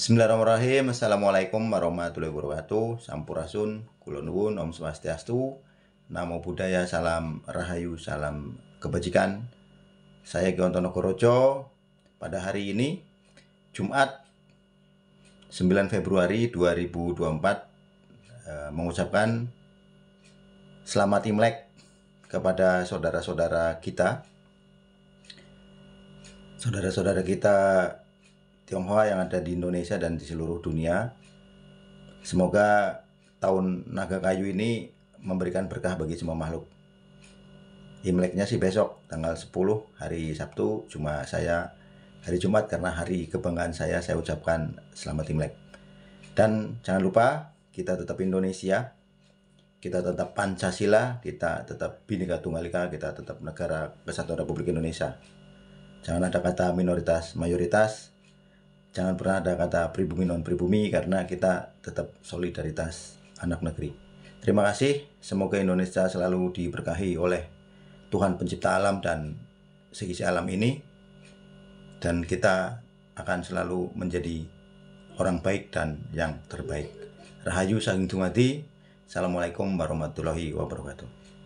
Bismillahirrahmanirrahim. Assalamualaikum warahmatullahi wabarakatuh. Sampurasun, kulonwun, Om Swastiastu. Namo Buddhaya, salam rahayu, salam kebajikan. Saya Giontono Korojo. Pada hari ini Jumat 9 Februari 2024 eh, mengucapkan selamat Imlek kepada saudara-saudara kita. Saudara-saudara kita Tionghoa yang ada di Indonesia dan di seluruh dunia. Semoga tahun naga kayu ini memberikan berkah bagi semua makhluk. Imleknya sih besok tanggal 10 hari Sabtu cuma saya hari Jumat karena hari kebanggaan saya saya ucapkan selamat Imlek. Dan jangan lupa kita tetap Indonesia, kita tetap Pancasila, kita tetap Bhinneka Tunggal Ika, kita tetap negara kesatuan Republik Indonesia. Jangan ada kata minoritas, mayoritas, jangan pernah ada kata pribumi non pribumi karena kita tetap solidaritas anak negeri. Terima kasih, semoga Indonesia selalu diberkahi oleh Tuhan pencipta alam dan segisi alam ini dan kita akan selalu menjadi orang baik dan yang terbaik. Rahayu Saging Dumadi, Assalamualaikum warahmatullahi wabarakatuh.